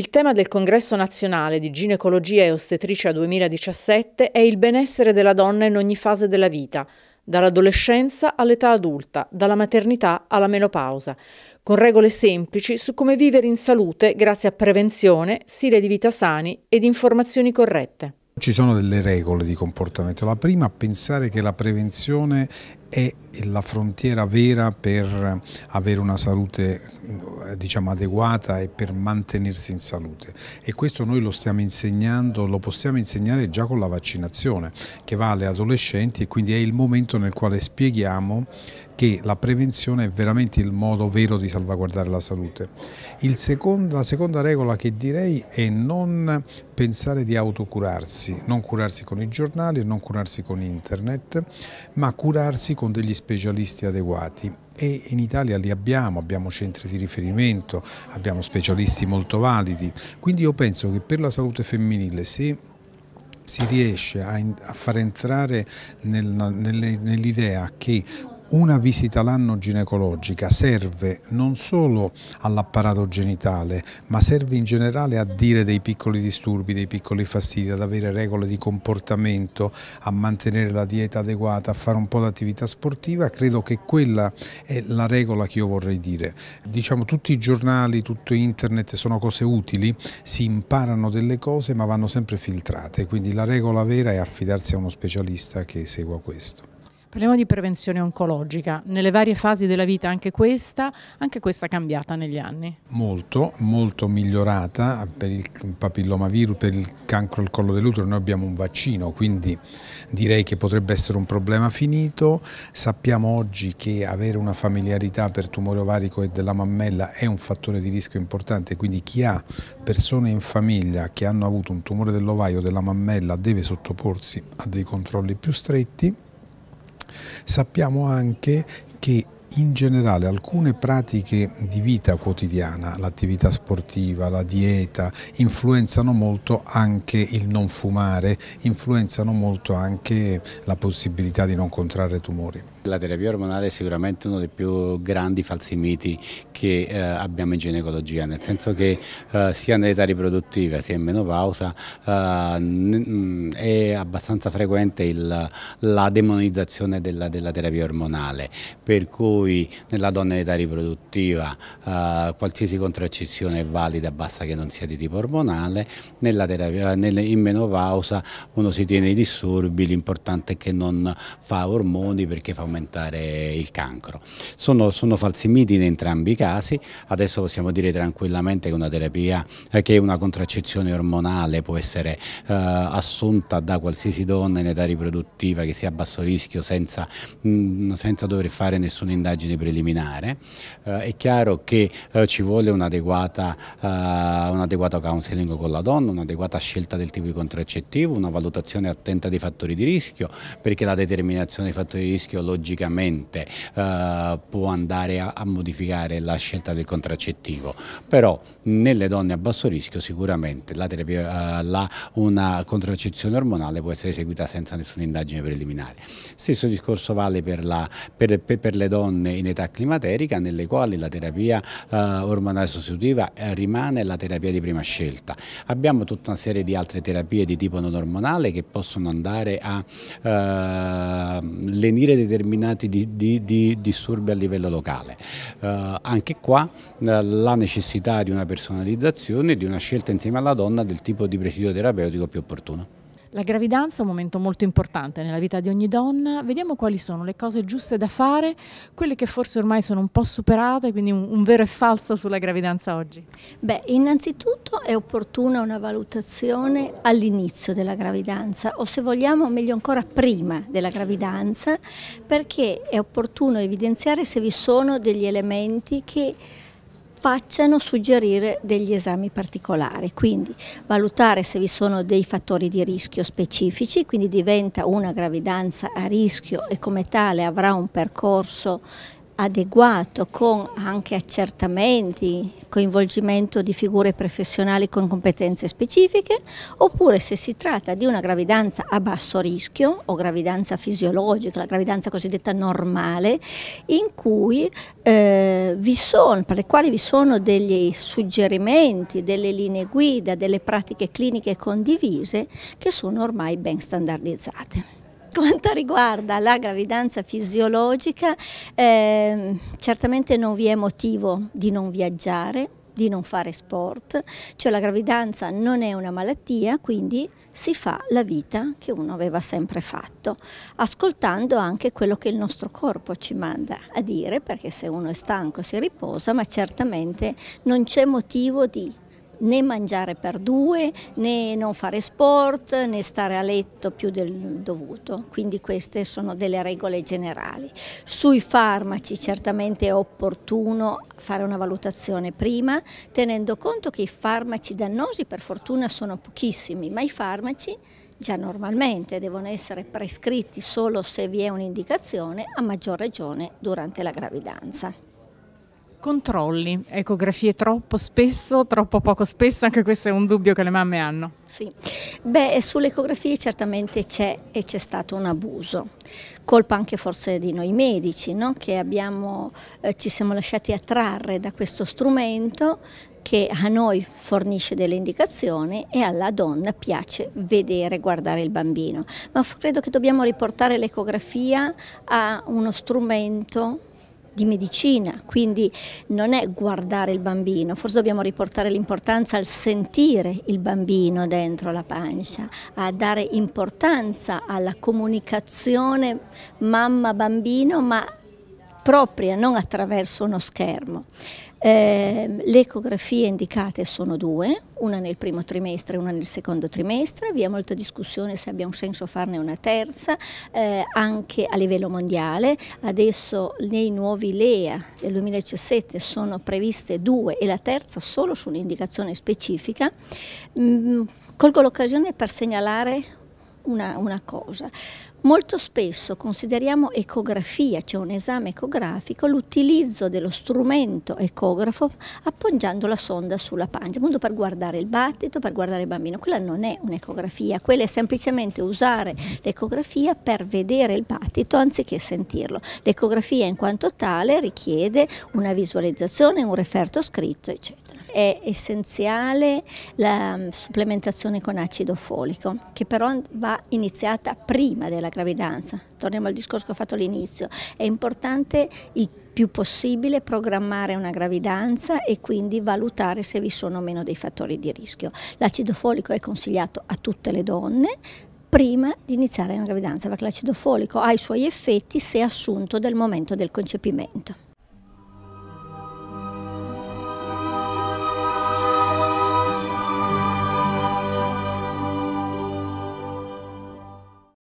Il tema del Congresso nazionale di ginecologia e ostetricia 2017 è il benessere della donna in ogni fase della vita, dall'adolescenza all'età adulta, dalla maternità alla menopausa, con regole semplici su come vivere in salute grazie a prevenzione, stile di vita sani ed informazioni corrette. Ci sono delle regole di comportamento. La prima, è pensare che la prevenzione è la frontiera vera per avere una salute eh, diciamo, adeguata e per mantenersi in salute e questo noi lo stiamo insegnando, lo possiamo insegnare già con la vaccinazione che va alle adolescenti e quindi è il momento nel quale spieghiamo che la prevenzione è veramente il modo vero di salvaguardare la salute. Secondo, la seconda regola che direi è non pensare di autocurarsi, non curarsi con i giornali, non curarsi con internet, ma curarsi con degli specialisti adeguati e in Italia li abbiamo, abbiamo centri di riferimento, abbiamo specialisti molto validi, quindi io penso che per la salute femminile se si riesce a, a far entrare nel, nell'idea che una visita l'anno ginecologica serve non solo all'apparato genitale, ma serve in generale a dire dei piccoli disturbi, dei piccoli fastidi, ad avere regole di comportamento, a mantenere la dieta adeguata, a fare un po' di attività sportiva. Credo che quella è la regola che io vorrei dire. Diciamo tutti i giornali, tutto internet sono cose utili, si imparano delle cose ma vanno sempre filtrate, quindi la regola vera è affidarsi a uno specialista che segua questo. Parliamo di prevenzione oncologica, nelle varie fasi della vita anche questa, anche questa cambiata negli anni? Molto, molto migliorata per il papillomavirus, per il cancro al collo dell'utero noi abbiamo un vaccino, quindi direi che potrebbe essere un problema finito, sappiamo oggi che avere una familiarità per tumore ovarico e della mammella è un fattore di rischio importante, quindi chi ha persone in famiglia che hanno avuto un tumore dell'ovaio o della mammella deve sottoporsi a dei controlli più stretti Sappiamo anche che in generale alcune pratiche di vita quotidiana, l'attività sportiva, la dieta, influenzano molto anche il non fumare, influenzano molto anche la possibilità di non contrarre tumori. La terapia ormonale è sicuramente uno dei più grandi falsi miti che eh, abbiamo in ginecologia, nel senso che eh, sia nell'età riproduttiva sia in menopausa eh, mm, è abbastanza frequente il, la demonizzazione della, della terapia ormonale, per cui cui nella donna in età riproduttiva eh, qualsiasi contraccezione è valida basta che non sia di tipo ormonale, nella terapia, nelle, in menopausa uno si tiene i disturbi, l'importante è che non fa ormoni perché fa aumentare il cancro. Sono, sono falsi miti in entrambi i casi, adesso possiamo dire tranquillamente che una terapia, eh, che una contraccezione ormonale può essere eh, assunta da qualsiasi donna in età riproduttiva che sia a basso rischio senza, mh, mm, senza dover fare nessuna indagine indagine preliminare, eh, è chiaro che eh, ci vuole un'adeguata, eh, un adeguato counseling con la donna, un'adeguata scelta del tipo di contraccettivo, una valutazione attenta dei fattori di rischio, perché la determinazione dei fattori di rischio logicamente può andare a, a modificare la scelta del contraccettivo, però nelle donne a basso rischio sicuramente la terapia, la, una contraccezione ormonale può essere eseguita senza nessuna indagine preliminare. Stesso discorso vale per, la, per, per, per le donne donne in età climaterica nelle quali la terapia eh, ormonale sostitutiva eh, rimane la terapia di prima scelta. Abbiamo tutta una serie di altre terapie di tipo non ormonale che possono andare a eh, lenire determinati di, di, di disturbi a livello locale. Eh, anche qua eh, la necessità di una personalizzazione, di una scelta insieme alla donna del tipo di presidio terapeutico più opportuno. La gravidanza è un momento molto importante nella vita di ogni donna, vediamo quali sono le cose giuste da fare, quelle che forse ormai sono un po' superate, quindi un, un vero e falso sulla gravidanza oggi. Beh, innanzitutto è opportuna una valutazione all'inizio della gravidanza o se vogliamo meglio ancora prima della gravidanza perché è opportuno evidenziare se vi sono degli elementi che facciano suggerire degli esami particolari, quindi valutare se vi sono dei fattori di rischio specifici, quindi diventa una gravidanza a rischio e come tale avrà un percorso adeguato con anche accertamenti, coinvolgimento di figure professionali con competenze specifiche, oppure se si tratta di una gravidanza a basso rischio o gravidanza fisiologica, la gravidanza cosiddetta normale, in cui, eh, sono, per le quali vi sono degli suggerimenti, delle linee guida, delle pratiche cliniche condivise che sono ormai ben standardizzate quanto riguarda la gravidanza fisiologica, eh, certamente non vi è motivo di non viaggiare, di non fare sport, cioè la gravidanza non è una malattia, quindi si fa la vita che uno aveva sempre fatto, ascoltando anche quello che il nostro corpo ci manda a dire, perché se uno è stanco si riposa, ma certamente non c'è motivo di né mangiare per due, né non fare sport, né stare a letto più del dovuto. Quindi queste sono delle regole generali. Sui farmaci certamente è opportuno fare una valutazione prima, tenendo conto che i farmaci dannosi per fortuna sono pochissimi, ma i farmaci già normalmente devono essere prescritti solo se vi è un'indicazione, a maggior ragione durante la gravidanza. Controlli, ecografie troppo spesso, troppo poco spesso, anche questo è un dubbio che le mamme hanno. Sì, beh, sulle ecografie certamente c'è e c'è stato un abuso, colpa anche forse di noi medici, no? che abbiamo, eh, ci siamo lasciati attrarre da questo strumento che a noi fornisce delle indicazioni e alla donna piace vedere, guardare il bambino. Ma credo che dobbiamo riportare l'ecografia a uno strumento di medicina, quindi non è guardare il bambino, forse dobbiamo riportare l'importanza al sentire il bambino dentro la pancia, a dare importanza alla comunicazione mamma-bambino, ma propria, non attraverso uno schermo. Eh, le ecografie indicate sono due, una nel primo trimestre e una nel secondo trimestre, vi è molta discussione se abbia un senso farne una terza, eh, anche a livello mondiale. Adesso nei nuovi LEA del 2017 sono previste due e la terza solo su un'indicazione specifica. Mm, colgo l'occasione per segnalare una, una cosa. Molto spesso consideriamo ecografia, cioè un esame ecografico, l'utilizzo dello strumento ecografo appoggiando la sonda sulla pancia, appunto per guardare il battito, per guardare il bambino. Quella non è un'ecografia, quella è semplicemente usare l'ecografia per vedere il battito anziché sentirlo. L'ecografia in quanto tale richiede una visualizzazione, un referto scritto, eccetera. È essenziale la mm, supplementazione con acido folico, che però va iniziata prima della gravidanza. Torniamo al discorso che ho fatto all'inizio. È importante il più possibile programmare una gravidanza e quindi valutare se vi sono o meno dei fattori di rischio. L'acido folico è consigliato a tutte le donne, prima di iniziare la gravidanza, perché l'acido folico ha i suoi effetti se assunto dal momento del concepimento.